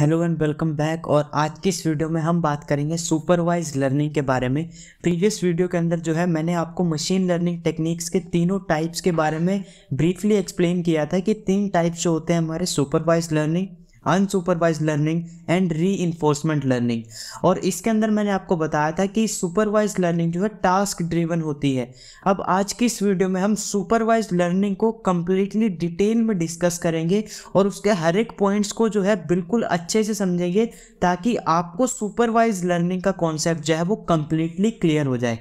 hello and welcome back और आज की इस वीडियो में हम बात करेंगे सुपरवाइज लर्निंग के बारे में प्रीवियस वीडियो के अंदर जो है मैंने आपको मशीन लर्निंग टेक्निक्स के तीनों टाइप्स के बारे में ब्रीफली एक्सप्लेन किया था कि तीन टाइप्स जो होते हैं हमारे supervised learning unsupervised learning and reinforcement learning और इसके अंदर मैंने आपको बताया था कि सुपरवाइज लर्निंग जो है टास्क ड्रिवन होती है अब आज की इस वीडियो में हम सुपरवाइज लर्निंग को कम्प्लीटली डिटेल में डिस्कस करेंगे और उसके हर एक पॉइंट्स को जो है बिल्कुल अच्छे से समझेंगे ताकि आपको सुपरवाइज लर्निंग का कॉन्सेप्ट जो है वो कम्प्लीटली क्लियर हो जाए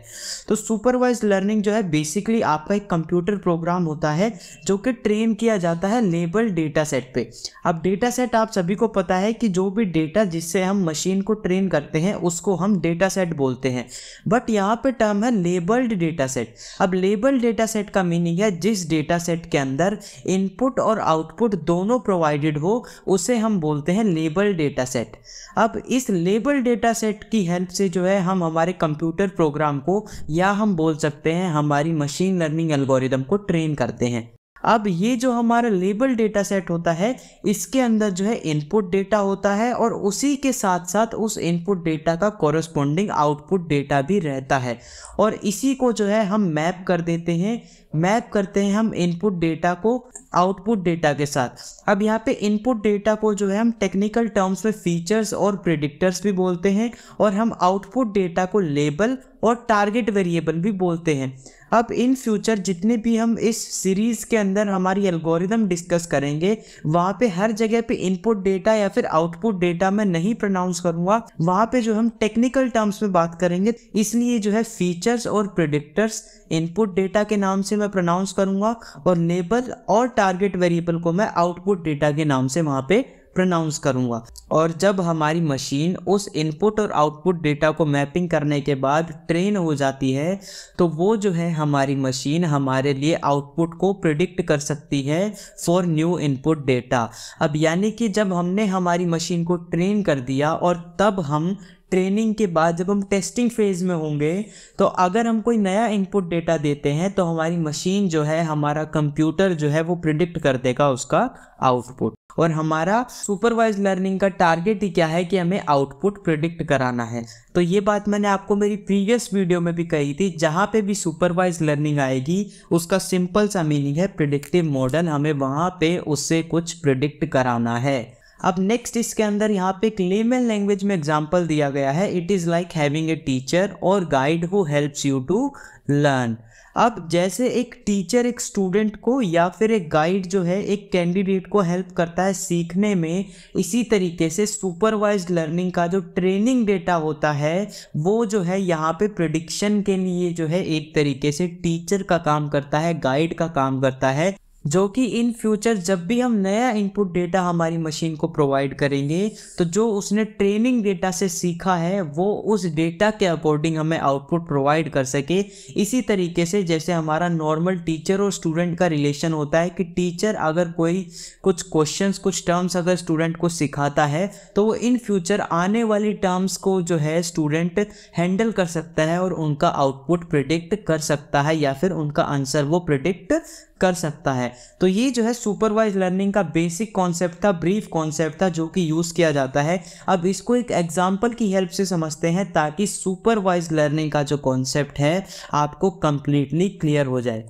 तो सुपरवाइज लर्निंग जो है बेसिकली आपका एक कंप्यूटर प्रोग्राम होता है जो कि ट्रेन किया जाता है लेबल डेटा सेट पर अब डेटा सेट आप आप सभी को पता है कि जो भी डेटा जिससे हम मशीन को ट्रेन करते हैं उसको हम डेटा सेट बोलते हैं बट यहाँ पे टर्म है लेबल्ड डेटा सेट अब लेबल्ड डेटा सेट का मीनिंग है जिस डेटा सेट के अंदर इनपुट और आउटपुट दोनों प्रोवाइडेड हो उसे हम बोलते हैं लेबल डेटा सेट अब इस लेबल डेटा सेट की हेल्प से जो है हम हमारे कंप्यूटर प्रोग्राम को या हम बोल सकते हैं हमारी मशीन लर्निंग एल्गोरिदम को ट्रेन करते हैं अब ये जो हमारा लेबल डेटा सेट होता है इसके अंदर जो है इनपुट डेटा होता है और उसी के साथ साथ उस इनपुट डेटा का कॉरस्पॉन्डिंग आउटपुट डेटा भी रहता है और इसी को जो है हम मैप कर देते हैं मैप करते हैं हम इनपुट डेटा को आउटपुट डेटा के साथ अब यहाँ पे इनपुट डेटा को जो है हम टेक्निकल टर्म्स में फीचर्स और प्रिडिक्टर्स भी बोलते हैं और हम आउटपुट डेटा को लेबल और टारगेट वेरिएबल भी बोलते हैं अब इन फ्यूचर जितने भी हम इस सीरीज़ के अंदर हमारी एल्गोरिदम डिस्कस करेंगे वहाँ पे हर जगह पे इनपुट डेटा या फिर आउटपुट डेटा मैं नहीं प्रोनाउंस करूँगा वहाँ पे जो हम टेक्निकल टर्म्स में बात करेंगे इसलिए जो है फीचर्स और प्रिडिक्टर्स इनपुट डेटा के नाम से मैं प्रोनाउंस करूँगा और लेबल और टारगेट वेरिएबल को मैं आउटपुट डेटा के नाम से वहाँ पे प्रोनाउंस करूँगा और जब हमारी मशीन उस इनपुट और आउटपुट डेटा को मैपिंग करने के बाद ट्रेन हो जाती है तो वो जो है हमारी मशीन हमारे लिए आउटपुट को प्रिडिक्ट कर सकती है फॉर न्यू इनपुट डेटा अब यानी कि जब हमने हमारी मशीन को ट्रेन कर दिया और तब हम ट्रेनिंग के बाद जब हम टेस्टिंग फेज़ में होंगे तो अगर हम कोई नया इनपुट डेटा देते हैं तो हमारी मशीन जो है हमारा कंप्यूटर जो है वो प्रिडिक्ट कर देगा उसका आउटपुट और हमारा सुपरवाइज लर्निंग का टारगेट ही क्या है कि हमें आउटपुट प्रिडिक्ट कराना है तो ये बात मैंने आपको मेरी प्रीवियस वीडियो में भी कही थी जहाँ पे भी सुपरवाइज लर्निंग आएगी उसका सिंपल सा मीनिंग है प्रिडिक्टिव मॉडल हमें वहाँ पे उससे कुछ प्रिडिक्ट कराना है अब नेक्स्ट इसके अंदर यहाँ पे एक लेमन लैंग्वेज में एग्जाम्पल दिया गया है it is like having a teacher और guide who helps you to learn अब जैसे एक टीचर एक स्टूडेंट को या फिर एक गाइड जो है एक कैंडिडेट को हेल्प करता है सीखने में इसी तरीके से सुपरवाइज्ड लर्निंग का जो ट्रेनिंग डेटा होता है वो जो है यहाँ पे प्रडिक्शन के लिए जो है एक तरीके से टीचर का काम करता है गाइड का काम करता है जो कि इन फ्यूचर जब भी हम नया इनपुट डेटा हमारी मशीन को प्रोवाइड करेंगे तो जो उसने ट्रेनिंग डेटा से सीखा है वो उस डेटा के अकॉर्डिंग हमें आउटपुट प्रोवाइड कर सके इसी तरीके से जैसे हमारा नॉर्मल टीचर और स्टूडेंट का रिलेशन होता है कि टीचर अगर कोई कुछ क्वेश्चंस कुछ टर्म्स अगर स्टूडेंट को सिखाता है तो वो इन फ्यूचर आने वाली टर्म्स को जो है स्टूडेंट हैंडल कर सकता है और उनका आउटपुट प्रिडिक्ट कर सकता है या फिर उनका आंसर वो प्रिडिक्ट कर सकता है तो ये जो है सुपरवाइज लर्निंग का बेसिक कॉन्सेप्ट था ब्रीफ कॉन्सेप्ट था जो कि यूज़ किया जाता है अब इसको एक एग्जाम्पल की हेल्प से समझते हैं ताकि सुपरवाइज लर्निंग का जो कॉन्सेप्ट है आपको कंप्लीटली क्लियर हो जाए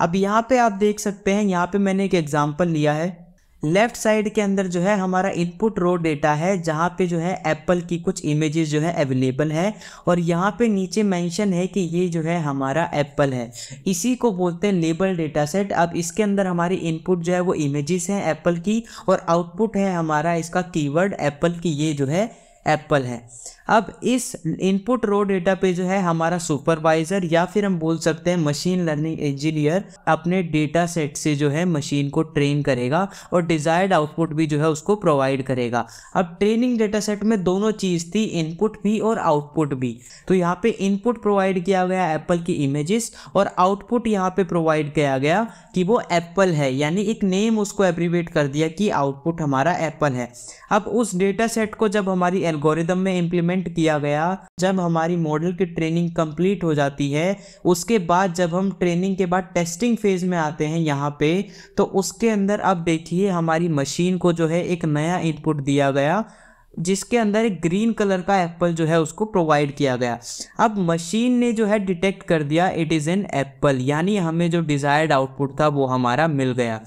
अब यहाँ पे आप देख सकते हैं यहाँ पे मैंने एक एग्जाम्पल लिया है लेफ्ट साइड के अंदर जो है हमारा इनपुट रो डेटा है जहाँ पे जो है एप्पल की कुछ इमेजेस जो है अवेलेबल है और यहाँ पे नीचे मेंशन है कि ये जो है हमारा एप्पल है इसी को बोलते हैं लेबल डेटा सेट अब इसके अंदर हमारी इनपुट जो है वो इमेजेस हैं एप्पल की और आउटपुट है हमारा इसका कीवर्ड एप्पल की ये जो है एप्पल है अब इस इनपुट रो डेटा पे जो है हमारा सुपरवाइज़र या फिर हम बोल सकते हैं मशीन लर्निंग इंजीनियर अपने डेटा सेट से जो है मशीन को ट्रेन करेगा और डिज़ायर्ड आउटपुट भी जो है उसको प्रोवाइड करेगा अब ट्रेनिंग डेटा सेट में दोनों चीज़ थी इनपुट भी और आउटपुट भी तो यहाँ पे इनपुट प्रोवाइड किया गया एप्पल की इमेजेस और आउटपुट यहाँ पे प्रोवाइड किया गया कि वो एप्पल है यानी एक नेम उसको एप्रीवेट कर दिया कि आउटपुट हमारा एप्पल है अब उस डेटा सेट को जब हमारी एल एल्गोरिदम में इम्प्लीमेंट किया गया जब हमारी मॉडल की ट्रेनिंग कंप्लीट हो जाती है उसके बाद जब हम ट्रेनिंग के बाद टेस्टिंग फेज में आते हैं यहाँ पे तो उसके अंदर अब देखिए हमारी मशीन को जो है एक नया इनपुट दिया गया जिसके अंदर एक ग्रीन कलर का एप्पल जो है उसको प्रोवाइड किया गया अब मशीन ने जो है डिटेक्ट कर दिया इट इज़ एन एप्पल यानी हमें जो डिज़ायर्ड आउटपुट था वो हमारा मिल गया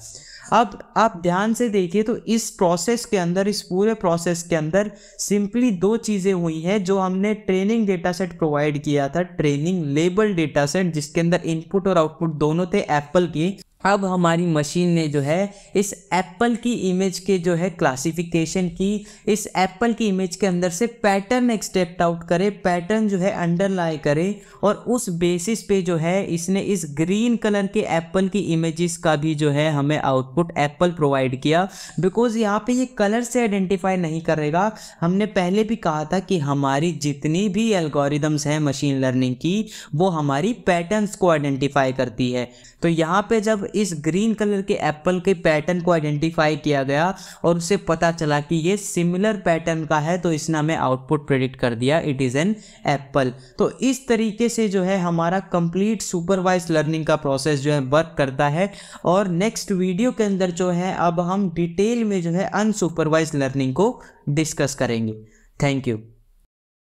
अब आप ध्यान से देखिए तो इस प्रोसेस के अंदर इस पूरे प्रोसेस के अंदर सिंपली दो चीज़ें हुई हैं जो हमने ट्रेनिंग डेटा सेट प्रोवाइड किया था ट्रेनिंग लेबल डेटा सेट जिसके अंदर इनपुट और आउटपुट दोनों थे एप्पल की अब हमारी मशीन ने जो है इस एप्पल की इमेज के जो है क्लासिफिकेशन की इस एप्पल की इमेज के अंदर से पैटर्न एक्सटेप्ट आउट करे पैटर्न जो है अंडरलाई करे और उस बेसिस पे जो है इसने इस ग्रीन कलर के एप्पल की इमेजेस का भी जो है हमें आउटपुट एप्पल प्रोवाइड किया बिकॉज यहाँ पे ये कलर से आइडेंटिफाई नहीं करेगा हमने पहले भी कहा था कि हमारी जितनी भी एल्गोरिदम्स हैं मशीन लर्निंग की वो हमारी पैटर्नस को आइडेंटिफाई करती है तो यहाँ पर जब इस ग्रीन कलर के एप्पल के पैटर्न को आइडेंटिफाई किया गया और उसे पता चला कि ये सिमिलर पैटर्न का है तो इसने हमें आउटपुट प्रेडिक्ट कर दिया इट इज़ एन एप्पल तो इस तरीके से जो है हमारा कंप्लीट सुपरवाइज लर्निंग का प्रोसेस जो है वर्क करता है और नेक्स्ट वीडियो के अंदर जो है अब हम डिटेल में जो है अनसुपरवाइज लर्निंग को डिस्कस करेंगे थैंक यू